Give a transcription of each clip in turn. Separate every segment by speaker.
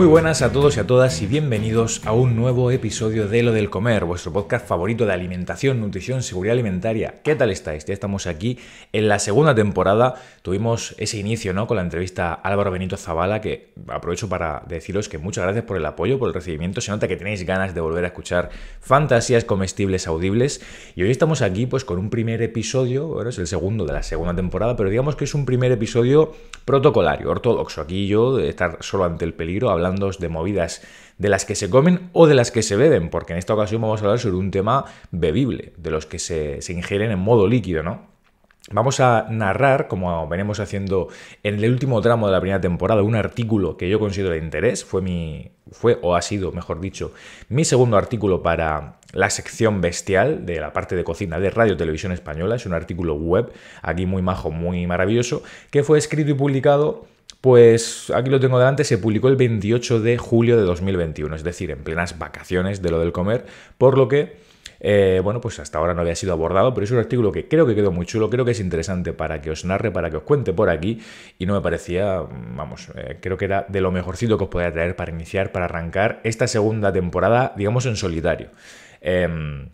Speaker 1: Muy buenas a todos y a todas y bienvenidos a un nuevo episodio de Lo del Comer, vuestro podcast favorito de alimentación, nutrición, seguridad alimentaria. ¿Qué tal estáis? Ya estamos aquí en la segunda temporada. Tuvimos ese inicio ¿no? con la entrevista Álvaro Benito Zavala, que aprovecho para deciros que muchas gracias por el apoyo, por el recibimiento. Se nota que tenéis ganas de volver a escuchar fantasías comestibles audibles. Y hoy estamos aquí pues con un primer episodio, es el segundo de la segunda temporada, pero digamos que es un primer episodio protocolario, ortodoxo. Aquí yo de estar solo ante el peligro hablando de movidas de las que se comen o de las que se beben, porque en esta ocasión vamos a hablar sobre un tema bebible, de los que se, se ingieren en modo líquido, ¿no? Vamos a narrar, como venimos haciendo en el último tramo de la primera temporada, un artículo que yo considero de interés. Fue mi. fue, o ha sido, mejor dicho, mi segundo artículo para la sección bestial de la parte de cocina de Radio Televisión Española. Es un artículo web, aquí muy majo, muy maravilloso, que fue escrito y publicado pues aquí lo tengo delante, se publicó el 28 de julio de 2021, es decir, en plenas vacaciones de lo del comer, por lo que eh, bueno, pues hasta ahora no había sido abordado, pero es un artículo que creo que quedó muy chulo, creo que es interesante para que os narre, para que os cuente por aquí, y no me parecía, vamos, eh, creo que era de lo mejorcito que os podía traer para iniciar, para arrancar esta segunda temporada, digamos, en solitario. Em,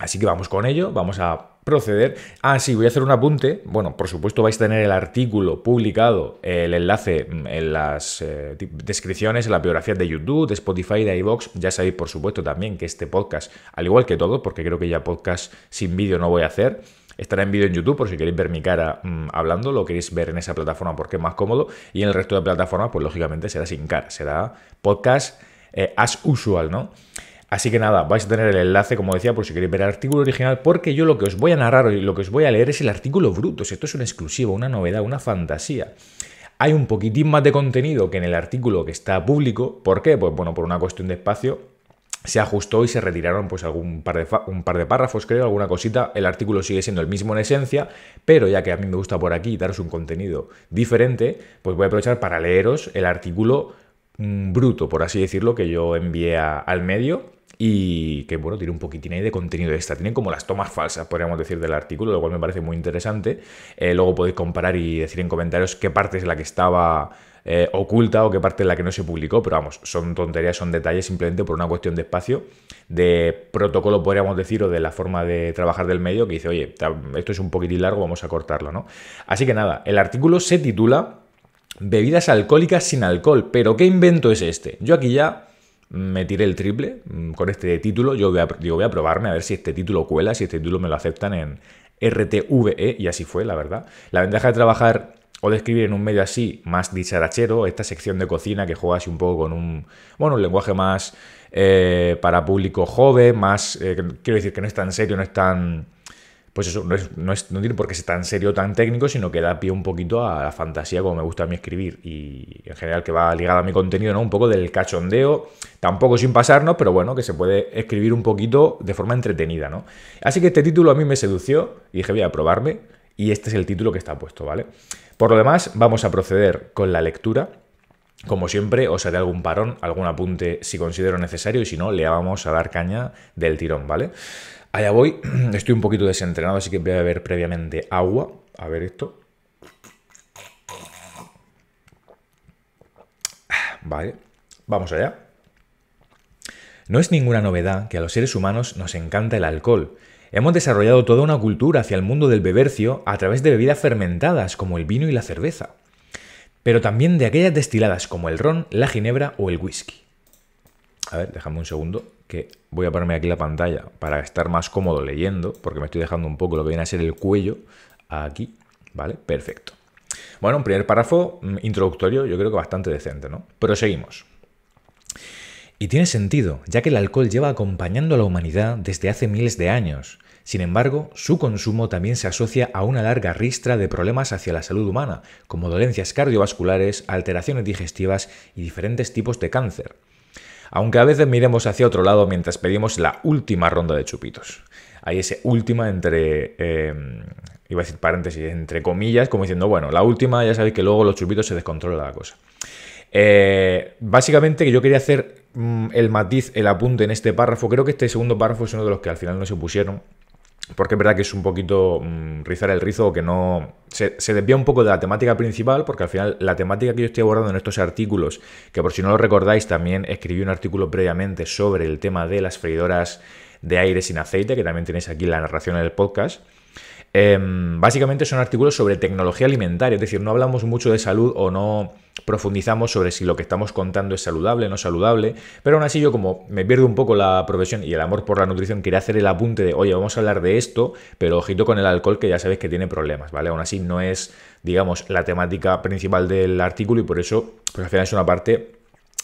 Speaker 1: así que vamos con ello, vamos a proceder. Ah, sí, voy a hacer un apunte. Bueno, por supuesto vais a tener el artículo publicado, el enlace mm, en las eh, descripciones, en la biografías de YouTube, de Spotify, de ibox Ya sabéis, por supuesto, también que este podcast, al igual que todo, porque creo que ya podcast sin vídeo no voy a hacer, estará en vídeo en YouTube por si queréis ver mi cara mm, hablando, lo queréis ver en esa plataforma porque es más cómodo. Y en el resto de plataformas, pues lógicamente será sin cara, será podcast eh, as usual, ¿no? Así que nada, vais a tener el enlace, como decía, por si queréis ver el artículo original, porque yo lo que os voy a narrar y lo que os voy a leer es el artículo bruto. Esto es una exclusiva, una novedad, una fantasía hay un poquitín más de contenido que en el artículo que está público. ¿Por qué? Pues bueno, por una cuestión de espacio. Se ajustó y se retiraron pues algún par de un par de párrafos, creo, alguna cosita. El artículo sigue siendo el mismo en esencia, pero ya que a mí me gusta por aquí daros un contenido diferente, pues voy a aprovechar para leeros el artículo mm, bruto, por así decirlo, que yo envié al medio y que, bueno, tiene un poquitín ahí de contenido extra. Tienen como las tomas falsas, podríamos decir, del artículo, lo cual me parece muy interesante. Eh, luego podéis comparar y decir en comentarios qué parte es la que estaba... Eh, oculta o qué parte es la que no se publicó, pero vamos, son tonterías, son detalles simplemente por una cuestión de espacio, de protocolo, podríamos decir, o de la forma de trabajar del medio que dice, oye, esto es un poquitín largo, vamos a cortarlo, ¿no? Así que nada, el artículo se titula Bebidas alcohólicas sin alcohol, pero ¿qué invento es este? Yo aquí ya me tiré el triple mm, con este título. Yo voy a, voy a probarme a ver si este título cuela, si este título me lo aceptan en RTVE, y así fue, la verdad. La ventaja de trabajar o de escribir en un medio así, más dicharachero, esta sección de cocina que juega así un poco con un, bueno, un lenguaje más eh, para público joven, más, eh, quiero decir que no es tan serio, no es tan pues eso no, es, no, es, tiene por qué ser tan serio, tan técnico, sino que da pie un poquito a la fantasía, como me gusta a mí escribir, y en general que va ligada a mi contenido, ¿no? Un poco del cachondeo, tampoco sin pasarnos, pero bueno, que se puede escribir un poquito de forma entretenida, ¿no? Así que este título a mí me sedució y dije, voy a probarme, y este es el título que está puesto, ¿vale? Por lo demás, vamos a proceder con la lectura. Como siempre, os haré algún parón, algún apunte si considero necesario y si no, le vamos a dar caña del tirón, ¿vale? Allá voy, estoy un poquito desentrenado, así que voy a beber previamente agua. A ver esto. Vale, vamos allá. No es ninguna novedad que a los seres humanos nos encanta el alcohol. Hemos desarrollado toda una cultura hacia el mundo del bebercio a través de bebidas fermentadas como el vino y la cerveza, pero también de aquellas destiladas como el ron, la ginebra o el whisky. A ver, déjame un segundo que voy a ponerme aquí la pantalla para estar más cómodo leyendo, porque me estoy dejando un poco lo que viene a ser el cuello aquí, ¿vale? Perfecto. Bueno, un primer párrafo mm, introductorio, yo creo que bastante decente, ¿no? Proseguimos. Y tiene sentido, ya que el alcohol lleva acompañando a la humanidad desde hace miles de años. Sin embargo, su consumo también se asocia a una larga ristra de problemas hacia la salud humana, como dolencias cardiovasculares, alteraciones digestivas y diferentes tipos de cáncer aunque a veces miremos hacia otro lado mientras pedimos la última ronda de chupitos. Hay ese última entre, em, iba a decir paréntesis, entre comillas, como diciendo, bueno, la última, ya sabéis que luego los chupitos se descontrola la cosa. Eh, básicamente que yo quería hacer mm, el matiz, el apunte en este párrafo, creo que este segundo párrafo es uno de los que al final no se pusieron, porque es verdad que es un poquito mm, rizar el rizo o que no... Se, desvía un poco de la temática principal, porque al final la temática que yo estoy abordando en estos artículos, que por si no lo recordáis, también escribí un artículo previamente sobre el tema de las freidoras de aire sin aceite, que también tenéis aquí la narración en el podcast. Em, básicamente son artículos sobre tecnología alimentaria, es decir, no hablamos mucho de salud o no profundizamos sobre si lo que estamos contando es saludable, no saludable, pero aún así yo como me pierdo un poco la profesión y el amor por la nutrición, quería hacer el apunte de, oye, vamos a hablar de esto, pero ojito con el alcohol que ya sabéis que tiene problemas, ¿vale? Aún así no es, digamos, la temática principal del artículo y por eso, pues al final es una parte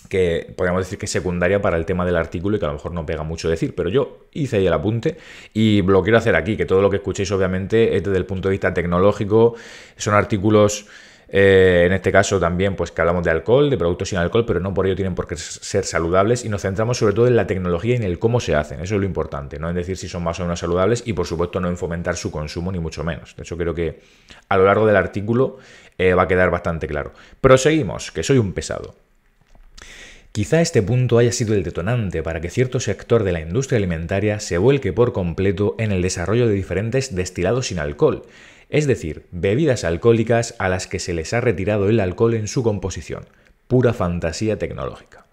Speaker 1: que podríamos decir que es secundaria para el tema del artículo y que a lo mejor no pega mucho decir, pero yo hice ahí el apunte y lo quiero hacer aquí, que todo lo que escuchéis obviamente es desde el punto de vista tecnológico, son artículos eh, en este caso también, pues que hablamos de alcohol, de productos sin alcohol, pero no por ello tienen por qué ser saludables y nos centramos sobre todo en la tecnología y en el cómo se hacen. Eso es lo importante, no en decir si son más o menos saludables y por supuesto no en fomentar su consumo ni mucho menos. De hecho creo que a lo largo del artículo eh, va a quedar bastante claro. Proseguimos, que soy un pesado. Quizá este punto haya sido el detonante para que cierto sector de la industria alimentaria se vuelque por completo en el desarrollo de diferentes destilados sin alcohol, es decir, bebidas alcohólicas a las que se les ha retirado el alcohol en su composición, pura fantasía tecnológica.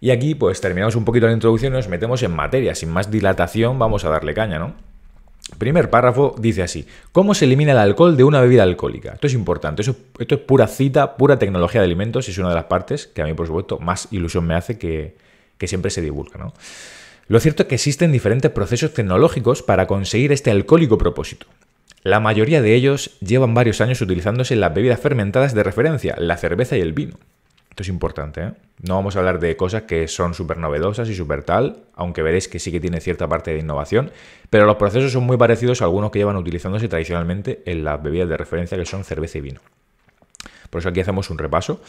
Speaker 1: Y aquí pues terminamos un poquito la introducción y nos metemos en materia, sin más dilatación vamos a darle caña, ¿no? Primer párrafo dice así, ¿cómo se elimina el alcohol de una bebida alcohólica? Esto es importante, Eso, esto es pura cita, pura tecnología de alimentos, es una de las partes que a mí por supuesto más ilusión me hace que, que siempre se divulga, ¿no? Lo cierto es que existen diferentes procesos tecnológicos para conseguir este alcohólico propósito. La mayoría de ellos llevan varios años utilizándose en las bebidas fermentadas de referencia, la cerveza y el vino. Esto es importante, ¿eh? No vamos a hablar de cosas que son súper novedosas y súper tal, aunque veréis que sí que tiene cierta parte de innovación, pero los procesos son muy parecidos a algunos que llevan utilizándose tradicionalmente en las bebidas de referencia que son cerveza y vino. Por eso aquí hacemos un repaso.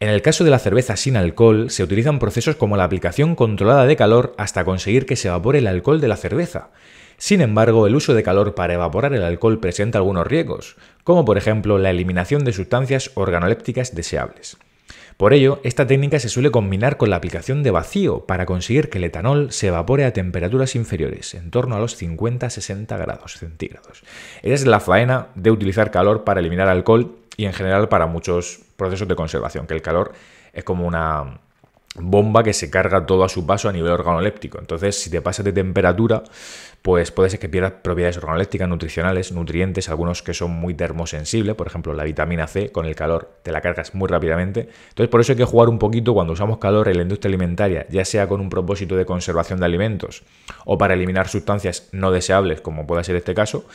Speaker 1: En el caso de la cerveza sin alcohol, se utilizan procesos como la aplicación controlada de calor hasta conseguir que se evapore el alcohol de la cerveza. Sin embargo, el uso de calor para evaporar el alcohol presenta algunos riesgos, como por ejemplo la eliminación de sustancias organolépticas deseables. Por ello, esta técnica se suele combinar con la aplicación de vacío para conseguir que el etanol se evapore a temperaturas inferiores, en torno a los 50-60 grados centígrados. Esa es la faena de utilizar calor para eliminar alcohol y en general para muchos procesos de conservación, que el calor es como una, bomba que se carga todo a su paso a nivel organoléptico. Entonces, si te pasas de temperatura, pues puede ser que pierdas propiedades organolépticas, nutricionales, nutrientes, algunos que son muy termosensibles, por ejemplo, la vitamina C con el calor te la cargas muy rápidamente. Entonces, por eso hay que jugar un poquito cuando usamos calor en la industria alimentaria, ya sea con un propósito de conservación de alimentos o para eliminar sustancias no deseables, como puede ser este caso,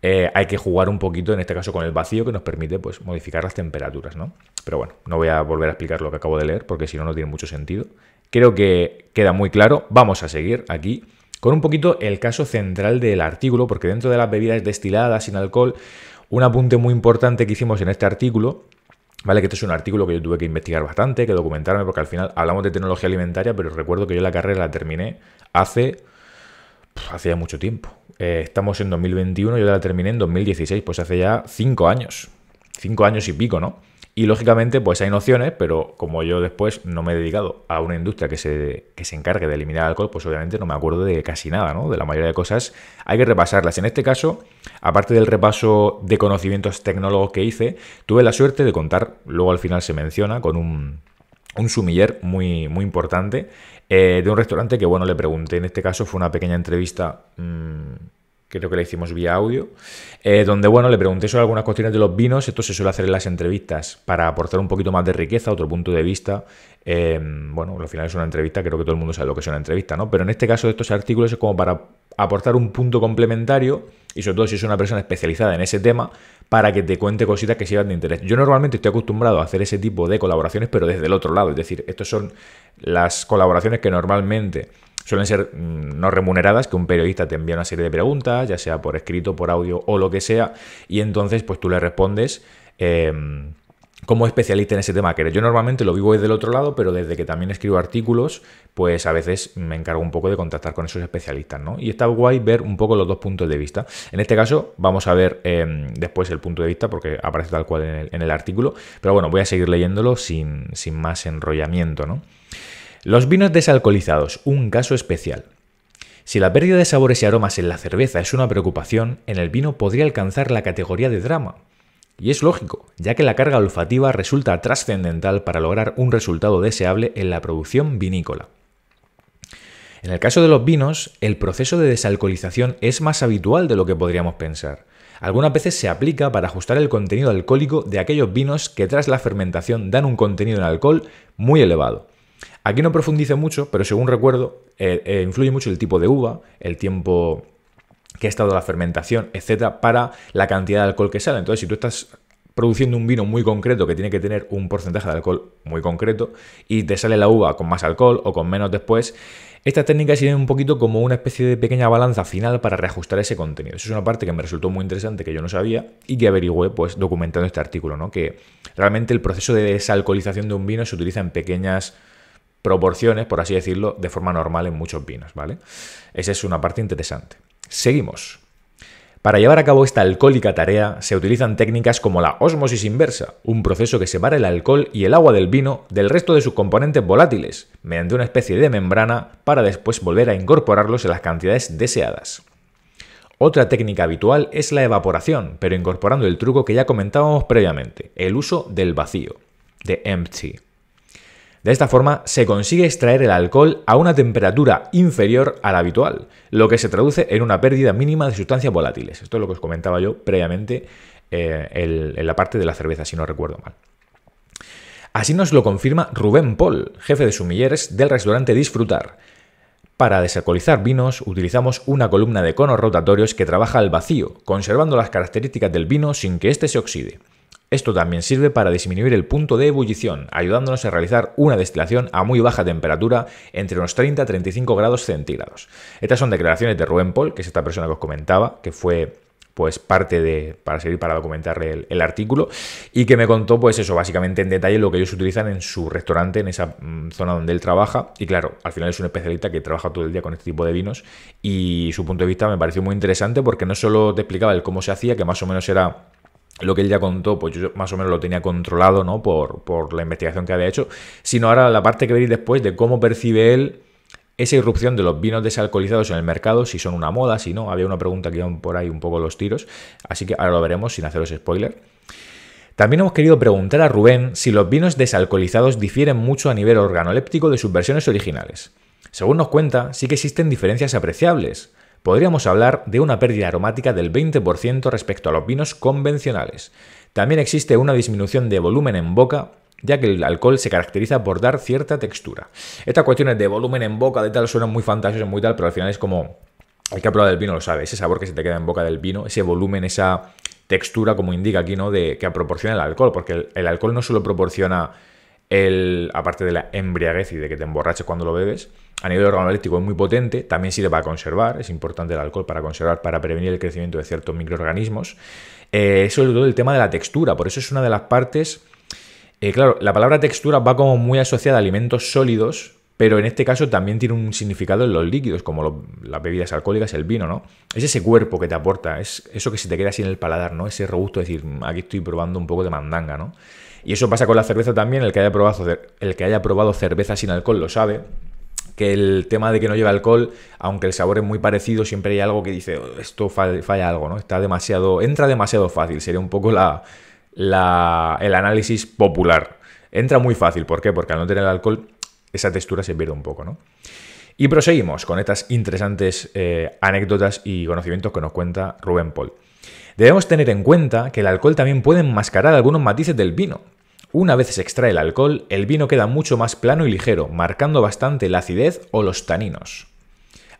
Speaker 1: eh, hay que jugar un poquito, en este caso con el vacío, que nos permite pues, modificar las temperaturas. ¿no? Pero bueno, no voy a volver a explicar lo que acabo de leer, porque si no, no tiene mucho sentido. Creo que queda muy claro. Vamos a seguir aquí con un poquito el caso central del artículo, porque dentro de las bebidas destiladas sin alcohol, un apunte muy importante que hicimos en este artículo Vale, que este es un artículo que yo tuve que investigar bastante, que documentarme, porque al final hablamos de tecnología alimentaria, pero recuerdo que yo la carrera la terminé hace. hace mucho tiempo. Eh, estamos en 2021, yo la terminé en 2016, pues hace ya cinco años. cinco años y pico, ¿no? Y lógicamente, pues hay nociones, pero como yo después no me he dedicado a una industria que se, que se encargue de eliminar alcohol, pues obviamente no me acuerdo de casi nada, ¿no? De la mayoría de cosas hay que repasarlas. En este caso, aparte del repaso de conocimientos tecnólogos que hice, tuve la suerte de contar, luego al final se menciona, con un, un sumiller muy, muy importante eh, de un restaurante que, bueno, le pregunté, en este caso fue una pequeña entrevista, mm, creo que la hicimos vía audio, eh, donde, bueno, le pregunté sobre algunas cuestiones de los vinos, esto se suele hacer en las entrevistas para aportar un poquito más de riqueza, otro punto de vista, eh, bueno, al final es una entrevista, creo que todo el mundo sabe lo que es una entrevista, ¿no? Pero en este caso de estos artículos es como para aportar un punto complementario y sobre todo si es una persona especializada en ese tema, para que te cuente cositas que sirvan de interés. Yo normalmente estoy acostumbrado a hacer ese tipo de colaboraciones, pero desde el otro lado. Es decir, estas son las colaboraciones que normalmente suelen ser mm, no remuneradas, que un periodista te envía una serie de preguntas, ya sea por escrito, por audio o lo que sea, y entonces pues tú le respondes. Em, como especialista en ese tema, que yo normalmente lo vivo desde el otro lado, pero desde que también escribo artículos, pues a veces me encargo un poco de contactar con esos especialistas, ¿no? Y está guay ver un poco los dos puntos de vista. En este caso, vamos a ver eh, después el punto de vista, porque aparece tal cual en el, artículo, pero bueno, voy a seguir leyéndolo sin, sin más enrollamiento, ¿no? Los vinos desalcoholizados, un caso especial. Si la pérdida de sabores y aromas en la cerveza es una preocupación, en el vino podría alcanzar la categoría de drama. Y es lógico, ya que la carga olfativa resulta trascendental para lograr un resultado deseable en la producción vinícola. En el caso de los vinos, el proceso de desalcoholización es más habitual de lo que podríamos pensar. Algunas veces se aplica para ajustar el contenido alcohólico de aquellos vinos que tras la fermentación dan un contenido en alcohol muy elevado. Aquí no profundice mucho, pero según recuerdo, eh, eh, influye mucho el tipo de uva, el tiempo qué ha estado la fermentación, etcétera, para la cantidad de alcohol que sale. Entonces, si tú estás produciendo un vino muy concreto que tiene que tener un porcentaje de alcohol muy concreto y te sale la uva con más alcohol o con menos después, esta técnica sirve un poquito como una especie de pequeña balanza final para reajustar ese contenido. Eso es una parte que me resultó muy interesante que yo no sabía y que averigüé pues documentando este artículo, ¿no? Que realmente el proceso de desalcoholización de un vino se utiliza en pequeñas proporciones, por así decirlo, de forma normal en muchos vinos, ¿vale? Esa es una parte interesante. Seguimos. Para llevar a cabo esta alcohólica tarea se utilizan técnicas como la osmosis inversa, un proceso que separa el alcohol y el agua del vino del resto de sus componentes volátiles, mediante una especie de membrana para después volver a incorporarlos en las cantidades deseadas. Otra técnica habitual es la evaporación, pero incorporando el truco que ya comentábamos previamente, el uso del vacío, de empty. De esta forma se consigue extraer el alcohol a una temperatura inferior a la habitual, lo que se traduce en una pérdida mínima de sustancias volátiles. Esto es lo que os comentaba yo previamente eh, en la parte de la cerveza, si no recuerdo mal. Así nos lo confirma Rubén Paul, jefe de sumilleres del restaurante Disfrutar. Para desalcoholizar vinos utilizamos una columna de conos rotatorios que trabaja al vacío, conservando las características del vino sin que éste se oxide. Esto también sirve para disminuir el punto de ebullición, ayudándonos a realizar una destilación a muy baja temperatura entre unos 30 a 35 grados centígrados. Estas son declaraciones de Rubén Paul, que es esta persona que os comentaba, que fue pues parte de para seguir para documentar el, artículo y que me contó pues eso básicamente en detalle lo que ellos utilizan en su restaurante en esa mm, zona donde él trabaja y claro al final es un especialista que trabaja todo el día con este tipo de vinos y su punto de vista me pareció muy interesante porque no solo te explicaba el cómo se hacía que más o menos era lo que él ya contó, pues yo más o menos lo tenía controlado, ¿no? Por, por la investigación que había hecho, sino ahora la parte que veréis después de cómo percibe él esa irrupción de los vinos desalcoholizados en el mercado, si son una moda, si no. Había una pregunta que iban por ahí un poco los tiros, así que ahora lo veremos sin haceros spoiler. También hemos querido preguntar a Rubén si los vinos desalcoholizados difieren mucho a nivel organoléptico de sus versiones originales. Según nos cuenta, sí que existen diferencias apreciables podríamos hablar de una pérdida aromática del 20% respecto a los vinos convencionales. También existe una disminución de volumen en boca ya que el alcohol se caracteriza por dar cierta textura. Estas cuestiones de volumen en boca, de tal, suenan muy y muy tal, pero al final es como Hay que probar el vino lo sabes, ese sabor que se te queda en boca del vino, ese volumen, esa textura, como indica aquí, ¿no? De, que proporciona el alcohol, porque el, el, alcohol no solo proporciona el, aparte de la embriaguez y de que te emborraches cuando lo bebes, a nivel organoléctico es muy potente, también sirve para conservar, es importante el alcohol para conservar, para prevenir el crecimiento de ciertos microorganismos. Eh, sobre todo el tema de la textura, por eso es una de las partes... Eh, claro, la palabra textura va como muy asociada a alimentos sólidos, pero en este caso también tiene un significado en los líquidos, como las bebidas alcohólicas, el vino, ¿no? Es ese cuerpo que te aporta, es eso que se te queda así en el paladar, ¿no? Ese robusto, decir, aquí estoy probando un poco de mandanga, ¿no? Y eso pasa con la cerveza también, el que haya probado, el que haya probado cerveza sin alcohol lo sabe, que el tema de que no lleva alcohol, aunque el sabor es muy parecido, siempre hay algo que dice, oh, esto falla, algo, ¿no? Está demasiado, entra demasiado fácil, sería un poco la, el análisis popular. Entra muy fácil, ¿por qué? Porque al no tener alcohol, esa textura se pierde un poco, ¿no? Y proseguimos con estas interesantes eh, anécdotas y conocimientos que nos cuenta Rubén Paul. Debemos tener en cuenta que el alcohol también puede enmascarar algunos matices del vino, una vez se extrae el alcohol, el vino queda mucho más plano y ligero, marcando bastante la acidez o los taninos.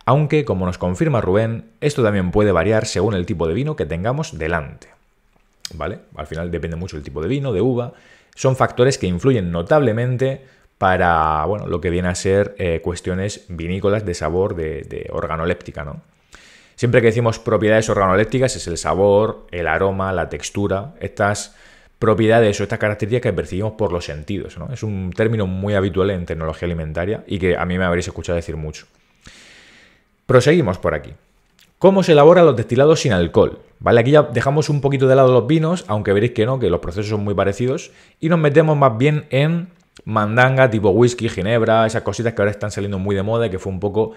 Speaker 1: Aunque, como nos confirma Rubén, esto también puede variar según el tipo de vino que tengamos delante. ¿Vale? Al final depende mucho el tipo de vino, de uva. Son factores que influyen notablemente para bueno, lo que viene a ser eh, cuestiones vinícolas de sabor de, de organoléptica, ¿no? Siempre que decimos propiedades organolépticas es el sabor, el aroma, la textura. Estas propiedades o estas características que percibimos por los sentidos. ¿no? Es un término muy habitual en tecnología alimentaria y que a mí me habréis escuchado decir mucho. Proseguimos por aquí. ¿Cómo se elaboran los destilados sin alcohol? ¿Vale? Aquí ya dejamos un poquito de lado los vinos, aunque veréis que no, que los procesos son muy parecidos, y nos metemos más bien en mandanga tipo whisky, ginebra, esas cositas que ahora están saliendo muy de moda y que fue un poco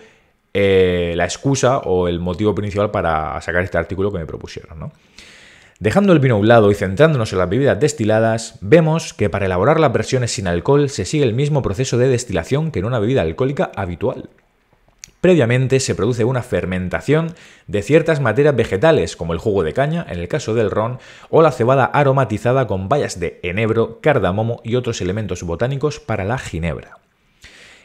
Speaker 1: eh, la excusa o el motivo principal para sacar este artículo que me propusieron. ¿no? Dejando el vino a un lado y centrándonos en las bebidas destiladas, vemos que para elaborar las versiones sin alcohol se sigue el mismo proceso de destilación que en una bebida alcohólica habitual. Previamente se produce una fermentación de ciertas materias vegetales, como el jugo de caña, en el caso del ron, o la cebada aromatizada con bayas de enebro, cardamomo y otros elementos botánicos para la ginebra.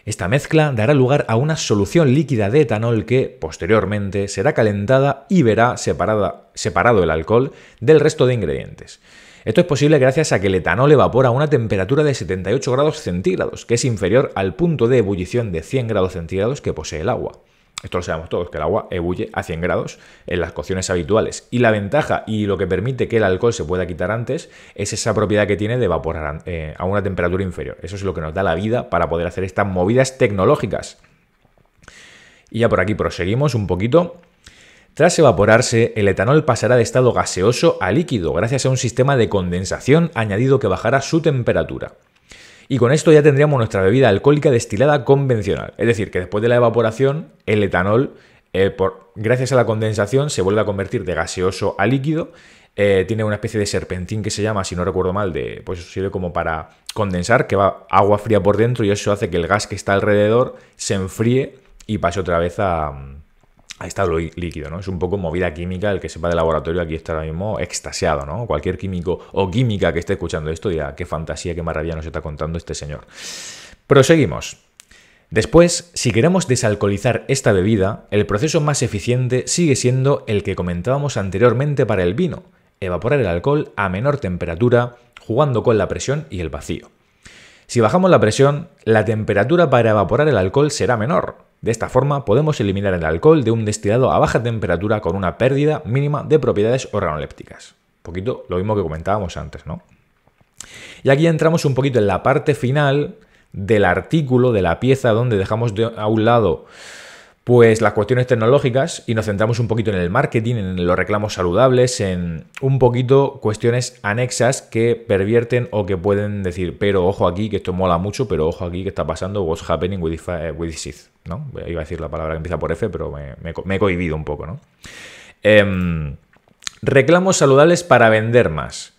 Speaker 1: Esta mezcla dará lugar a una solución líquida de etanol que, posteriormente, será calentada y verá separado el alcohol del resto de ingredientes. Esto es posible gracias a que el etanol evapora a una temperatura de 78 grados centígrados, que es inferior al punto de ebullición de 100 grados centígrados que posee el agua esto lo sabemos todos, que el agua ebulle a 100 grados en las cocciones habituales. Y la ventaja y lo que permite que el alcohol se pueda quitar antes es esa propiedad que tiene de evaporar eh, a una temperatura inferior. Eso es lo que nos da la vida para poder hacer estas movidas tecnológicas. Y ya por aquí proseguimos un poquito. Tras evaporarse, el etanol pasará de estado gaseoso a líquido gracias a un sistema de condensación añadido que bajará su temperatura. Y con esto ya tendríamos nuestra bebida alcohólica destilada convencional. Es decir, que después de la evaporación, el etanol, eh, gracias a la condensación, se vuelve a convertir de gaseoso a líquido. Eh, tiene una especie de serpentín que se llama, si no recuerdo mal, de, pues sirve como para condensar, que va agua fría por dentro y eso hace que el gas que está alrededor se enfríe y pase otra vez a, Ahí está lo líquido, ¿no? Es un poco movida química, el que sepa de laboratorio aquí está ahora mismo extasiado, ¿no? Cualquier químico o química que esté escuchando esto dirá, qué fantasía, qué maravilla nos está contando este señor. Proseguimos. Después, si queremos desalcoholizar esta bebida, el proceso más eficiente sigue siendo el que comentábamos anteriormente para el vino, evaporar el alcohol a menor temperatura, jugando con la presión y el vacío. Si bajamos la presión, la temperatura para evaporar el alcohol será menor, de esta forma podemos eliminar el alcohol de un destilado a baja temperatura con una pérdida mínima de propiedades organolépticas. Un poquito lo mismo que comentábamos antes, ¿no? Y aquí entramos un poquito en la parte final del artículo, de la pieza, donde dejamos de a un lado pues las cuestiones tecnológicas y nos centramos un poquito en el marketing, en los reclamos saludables, en un poquito cuestiones anexas que pervierten o que pueden decir, pero ojo aquí, que esto mola mucho, pero ojo aquí, que está pasando, what's happening with, eh, this ¿no? Iba a decir la palabra que empieza por F, pero me, he cohibido un poco, ¿no? Em, reclamos saludables para vender más.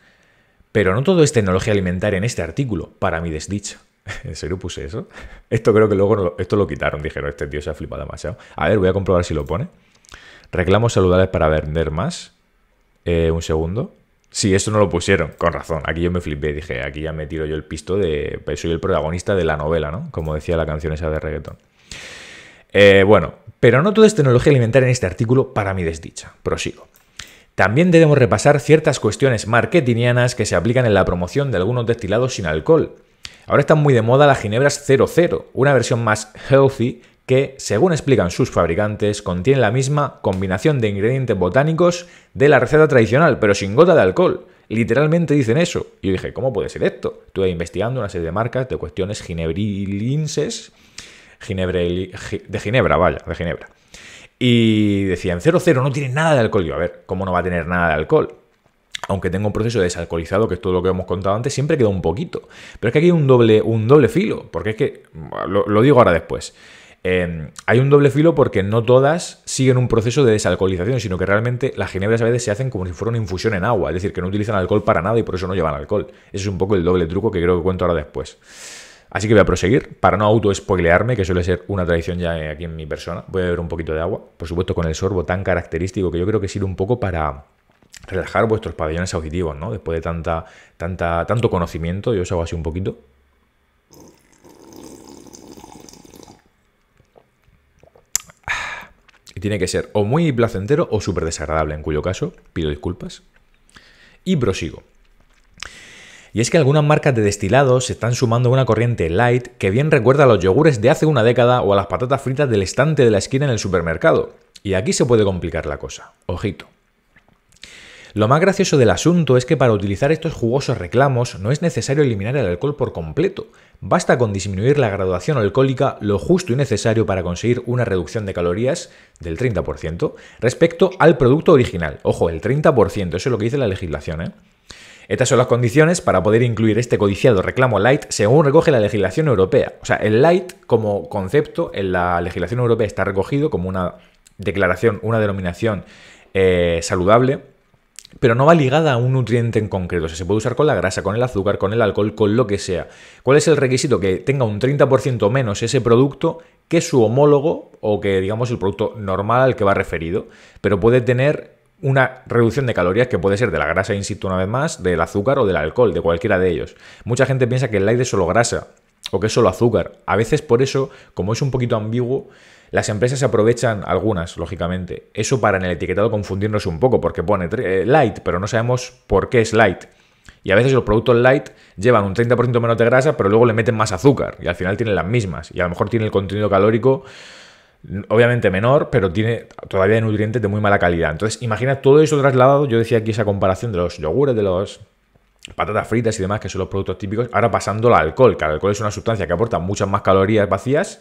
Speaker 1: Pero no todo es tecnología alimentaria en este artículo, para mi desdicha. ¿En serio puse eso? Esto creo que luego esto lo quitaron. Dijeron, este tío se ha flipado demasiado. A ver, voy a comprobar si lo pone. Reclamos saludables para vender más. Eh, un segundo. Sí, esto no lo pusieron, con razón. Aquí yo me flipé, dije, aquí ya me tiro yo el pisto de... Pues soy el protagonista de la novela, ¿no? Como decía la canción esa de reggaetón. Eh, bueno, pero no todo es tecnología alimentaria en este artículo para mi desdicha. Prosigo. También debemos repasar ciertas cuestiones marketingianas que se aplican en la promoción de algunos destilados sin alcohol Ahora están muy de moda las ginebras 00, una versión más healthy que, según explican sus fabricantes, contiene la misma combinación de ingredientes botánicos de la receta tradicional, pero sin gota de alcohol. Literalmente dicen eso. Y yo dije, ¿cómo puede ser esto? Estuve investigando una serie de marcas de cuestiones ginebrilinses, de Ginebra, vaya, de Ginebra. Y decían, 00 no tiene nada de alcohol. Yo, a ver, ¿cómo no va a tener nada de alcohol? aunque tenga un proceso desalcoholizado, que es todo lo que hemos contado antes, siempre queda un poquito. Pero es que aquí hay un doble, un doble filo, porque es que, lo, digo ahora después, em, hay un doble filo porque no todas siguen un proceso de desalcoholización, sino que realmente las ginebras a veces se hacen como si fuera una infusión en agua, es decir, que no utilizan alcohol para nada y por eso no llevan alcohol. Ese es un poco el doble truco que creo que cuento ahora después. Así que voy a proseguir. Para no auto que suele ser una tradición ya aquí en mi persona, voy a beber un poquito de agua, por supuesto con el sorbo tan característico que yo creo que sirve un poco para relajar vuestros pabellones auditivos, ¿no? Después de tanta, tanta, tanto conocimiento, yo os hago así un poquito. Y tiene que ser o muy placentero o súper desagradable, en cuyo caso pido disculpas. Y prosigo. Y es que algunas marcas de destilados se están sumando a una corriente light que bien recuerda a los yogures de hace una década o a las patatas fritas del estante de la esquina en el supermercado. Y aquí se puede complicar la cosa. Ojito. Lo más gracioso del asunto es que para utilizar estos jugosos reclamos no es necesario eliminar el alcohol por completo, basta con disminuir la graduación alcohólica lo justo y necesario para conseguir una reducción de calorías del 30% respecto al producto original. Ojo, el 30%, eso es lo que dice la legislación, ¿eh? Estas son las condiciones para poder incluir este codiciado reclamo light según recoge la legislación europea. O sea, el light como concepto en la legislación europea está recogido como una declaración, una denominación eh, saludable pero no va ligada a un nutriente en concreto. O sea, se puede usar con la grasa, con el azúcar, con el alcohol, con lo que sea. ¿Cuál es el requisito? Que tenga un 30% menos ese producto que su homólogo o que digamos el producto normal al que va referido, pero puede tener una reducción de calorías que puede ser de la grasa, insisto una vez más, del azúcar o del alcohol, de cualquiera de ellos. Mucha gente piensa que el light es solo grasa o que es solo azúcar. A veces por eso, como es un poquito ambiguo, las empresas aprovechan algunas, lógicamente, eso para en el etiquetado confundirnos un poco, porque pone eh, light, pero no sabemos por qué es light. Y a veces los productos light llevan un 30% menos de grasa, pero luego le meten más azúcar y al final tienen las mismas. Y a lo mejor tiene el contenido calórico obviamente menor, pero tiene todavía nutrientes de muy mala calidad. Entonces, imagina todo eso trasladado, yo decía aquí esa comparación de los yogures, de los patatas fritas y demás, que son los productos típicos, ahora pasando al alcohol, que el alcohol es una sustancia que aporta muchas más calorías vacías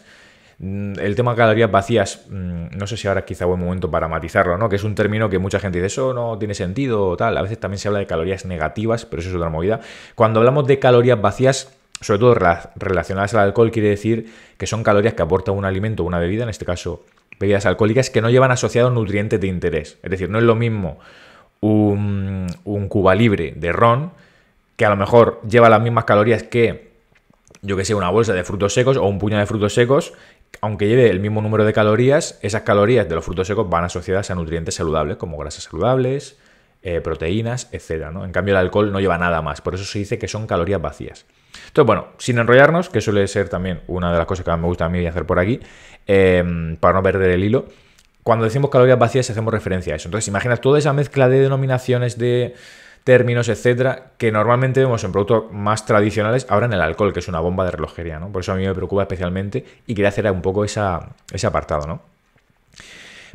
Speaker 1: Mm, el tema de calorías vacías, mm, no sé si ahora es quizá buen momento para matizarlo, ¿no? Que es un término que mucha gente dice, eso no tiene sentido o tal. A veces también se habla de calorías negativas, pero eso es otra movida. Cuando hablamos de calorías vacías, sobre todo relacionadas al alcohol, quiere decir que son calorías que aporta un alimento o una bebida, en este caso bebidas alcohólicas, que no llevan asociados nutrientes de interés. Es decir, no es lo mismo un, un cuba libre de ron, que a lo mejor lleva las mismas calorías que, yo que sé, una bolsa de frutos secos o un puño de frutos secos, aunque lleve el mismo número de calorías, esas calorías de los frutos secos van asociadas a nutrientes saludables, como grasas saludables, eh, proteínas, etc. En cambio, el alcohol no lleva nada más, por eso se dice que son calorías vacías. Entonces, bueno, sin enrollarnos, que suele ser también una de las cosas que me gusta a mí hacer por aquí, em, para no perder el hilo, cuando decimos calorías vacías hacemos referencia a eso. Entonces, imagina toda esa mezcla de denominaciones de términos, etcétera, que normalmente vemos en productos más tradicionales, ahora en el alcohol, que es una bomba de relojería, ¿no? Por eso a mí me preocupa especialmente y quería hacer un poco esa, ese apartado, ¿no?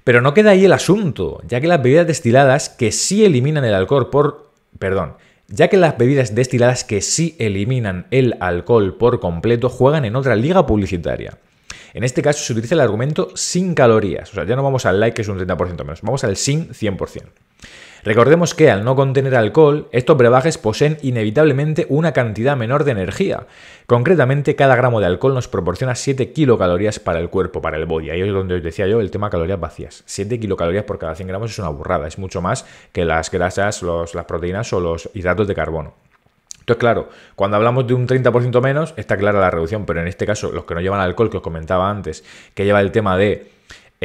Speaker 1: Pero no queda ahí el asunto, ya que las bebidas destiladas que sí eliminan el alcohol por. Perdón, ya que las bebidas destiladas que sí eliminan el alcohol por completo juegan en otra liga publicitaria. En este caso se utiliza el argumento sin calorías, o sea, ya no vamos al like que es un 30% menos, vamos al sin 100%. Recordemos que al no contener alcohol, estos brebajes poseen inevitablemente una cantidad menor de energía. Concretamente, cada gramo de alcohol nos proporciona 7 kilocalorías para el cuerpo, para el body. Ahí es donde os decía yo el tema calorías vacías. 7 kilocalorías por cada 100 gramos es una burrada, es mucho más que las grasas, los, las proteínas o los hidratos de carbono. Entonces, claro, cuando hablamos de un 30% menos, está clara la reducción, pero en este caso, los que no llevan alcohol, que os comentaba antes, que lleva el tema de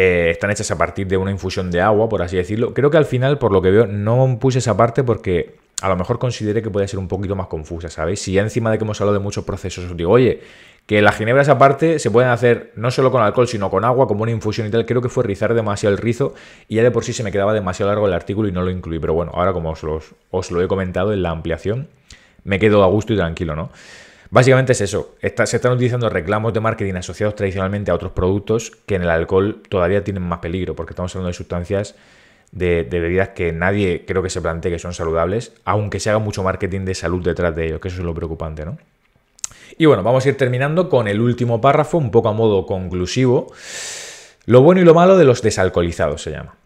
Speaker 1: eh, están hechas a partir de una infusión de agua, por así decirlo. Creo que al final, por lo que veo, no puse esa parte porque a lo mejor consideré que puede ser un poquito más confusa, ¿sabes? Si ya encima de que hemos hablado de muchos procesos, os digo, oye, que las ginebras aparte se pueden hacer no solo con alcohol, sino con agua, como una infusión y tal, creo que fue rizar demasiado el rizo y ya de por sí se me quedaba demasiado largo el artículo y no lo incluí. Pero bueno, ahora como os, os lo he comentado en la ampliación, me quedo a gusto y tranquilo, ¿no? Básicamente es eso, se están utilizando reclamos de marketing asociados tradicionalmente a otros productos que en el alcohol todavía tienen más peligro, porque estamos hablando de sustancias de, bebidas que nadie creo que se plantee que son saludables, aunque se haga mucho marketing de salud detrás de ellos, que eso es lo preocupante, ¿no? Y bueno, vamos a ir terminando con el último párrafo, un poco a modo conclusivo. Lo bueno y lo malo de los desalcoholizados se llama.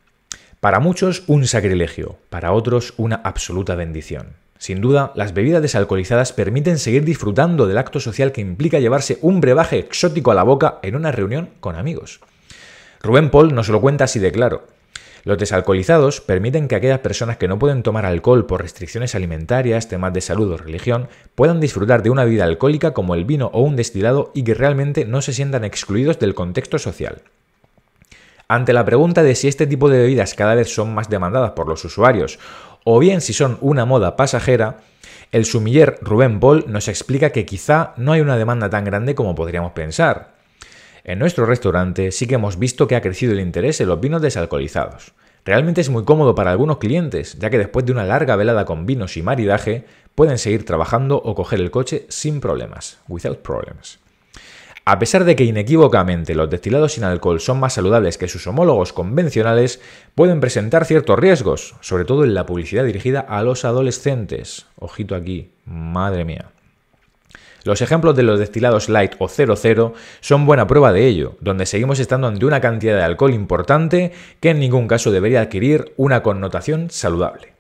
Speaker 1: Para muchos un sacrilegio, para otros una absoluta bendición. Sin duda, las bebidas desalcoholizadas permiten seguir disfrutando del acto social que implica llevarse un brebaje exótico a la boca en una reunión con amigos. Rubén Paul nos lo cuenta así de claro. Los desalcoholizados permiten que aquellas personas que no pueden tomar alcohol por restricciones alimentarias, temas de salud o religión, puedan disfrutar de una vida alcohólica como el vino o un destilado y que realmente no se sientan excluidos del contexto social. Ante la pregunta de si este tipo de bebidas cada vez son más demandadas por los usuarios o bien si son una moda pasajera, el sumiller Rubén Boll nos explica que quizá no hay una demanda tan grande como podríamos pensar. En nuestro restaurante sí que hemos visto que ha crecido el interés en los vinos desalcoholizados. Realmente es muy cómodo para algunos clientes, ya que después de una larga velada con vinos y maridaje, pueden seguir trabajando o coger el coche sin problemas, without problems. A pesar de que inequívocamente los destilados sin alcohol son más saludables que sus homólogos convencionales, pueden presentar ciertos riesgos, sobre todo en la publicidad dirigida a los adolescentes. Ojito aquí, madre mía. Los ejemplos de los destilados light o 00 son buena prueba de ello, donde seguimos estando ante una cantidad de alcohol importante que en ningún caso debería adquirir una connotación saludable.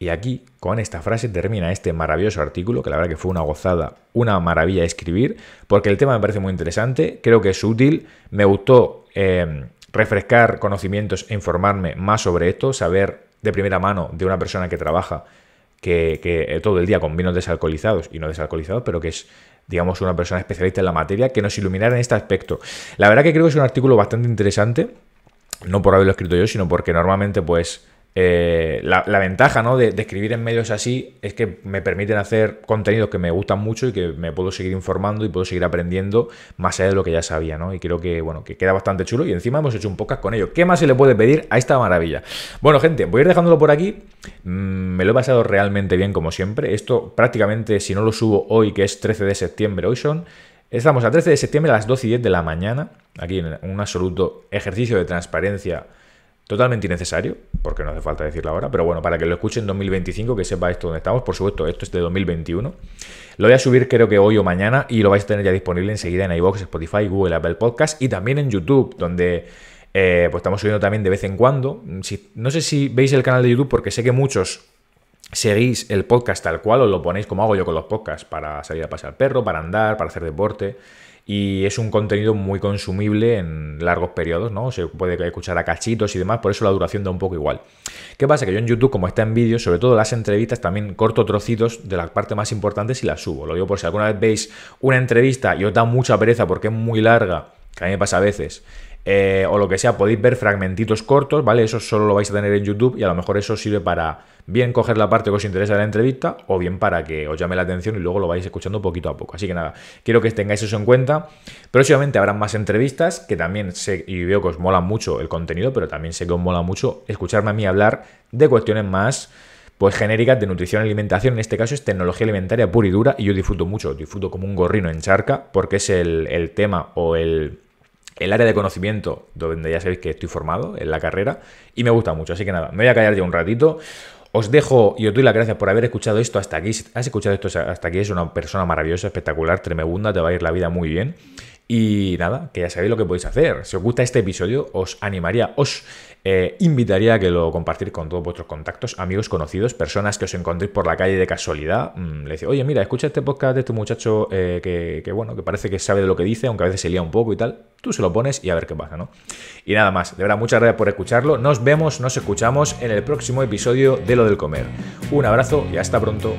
Speaker 1: Y aquí, con esta frase, termina este maravilloso artículo, que la verdad que fue una gozada, una maravilla escribir, porque el tema me parece muy interesante, creo que es útil, me gustó em, refrescar conocimientos e informarme más sobre esto, saber de primera mano de una persona que trabaja que, eh, todo el día con vinos desalcoholizados y no desalcoholizados, pero que es, digamos, una persona especialista en la materia, que nos iluminara en este aspecto. La verdad que creo que es un artículo bastante interesante, no por haberlo escrito yo, sino porque normalmente, pues, eh, la, ventaja ¿no? de, escribir en medios así es que me permiten hacer contenidos que me gustan mucho y que me puedo seguir informando y puedo seguir aprendiendo más allá de lo que ya sabía, ¿no? Y creo que, bueno, que queda bastante chulo y encima hemos hecho un podcast con ello. ¿Qué más se le puede pedir a esta maravilla? Bueno, gente, voy a ir dejándolo por aquí. Mm, me lo he pasado realmente bien, como siempre. Esto prácticamente, si no lo subo hoy, que es 13 de septiembre, hoy son... Estamos a 13 de septiembre a las 12 y 10 de la mañana, aquí en un absoluto ejercicio de transparencia Totalmente innecesario, porque no hace falta decirlo ahora, pero bueno, para que lo escuchen en 2025, que sepa esto donde estamos, por supuesto, esto es de 2021. Lo voy a subir creo que hoy o mañana y lo vais a tener ya disponible enseguida en iBox, Spotify, Google, Apple Podcast y también en YouTube, donde eh, pues estamos subiendo también de vez en cuando. Si, no sé si veis el canal de YouTube porque sé que muchos seguís el podcast tal cual, os lo ponéis como hago yo con los podcasts, para salir a pasear perro, para andar, para hacer deporte y es un contenido muy consumible en largos periodos, ¿no? Se puede escuchar a cachitos y demás, por eso la duración da un poco igual. ¿Qué pasa? Que yo en YouTube, como está en vídeo, sobre todo las entrevistas, también corto trocitos de las partes más importantes y las subo. Lo digo por si alguna vez veis una entrevista y os da mucha pereza porque es muy larga, que a mí me pasa a veces, eh, o lo que sea, podéis ver fragmentitos cortos, ¿vale? Eso solo lo vais a tener en YouTube y a lo mejor eso sirve para bien coger la parte que os interesa de la entrevista o bien para que os llame la atención y luego lo vais escuchando poquito a poco. Así que nada, quiero que tengáis eso en cuenta. Próximamente habrán más entrevistas que también sé y veo que os mola mucho el contenido, pero también sé que os mola mucho escucharme a mí hablar de cuestiones más pues genéricas de nutrición y alimentación, en este caso es tecnología alimentaria pura y dura, y yo disfruto mucho, disfruto como un gorrino en charca, porque es el tema o el, el área de conocimiento donde ya sabéis que estoy formado en la carrera y me gusta mucho. Así que nada, me voy a callar ya un ratito. Os dejo y os doy las gracias por haber escuchado esto hasta aquí. has escuchado esto hasta aquí, es una persona maravillosa, espectacular, tremenda, te va a ir la vida muy bien. Y nada, que ya sabéis lo que podéis hacer. Si os gusta este episodio, os animaría, os eh, invitaría a que lo compartir con todos vuestros contactos, amigos, conocidos, personas que os encontréis por la calle de casualidad. Mm, le decís, oye, mira, escucha este podcast de este muchacho eh, que, bueno, que parece que sabe de lo que dice, aunque a veces se lía un poco y tal. Tú se lo pones y a ver qué pasa, ¿no? Y nada más, de verdad, muchas gracias por escucharlo. Nos vemos, nos escuchamos en el próximo episodio de Lo del Comer. Un abrazo y hasta pronto.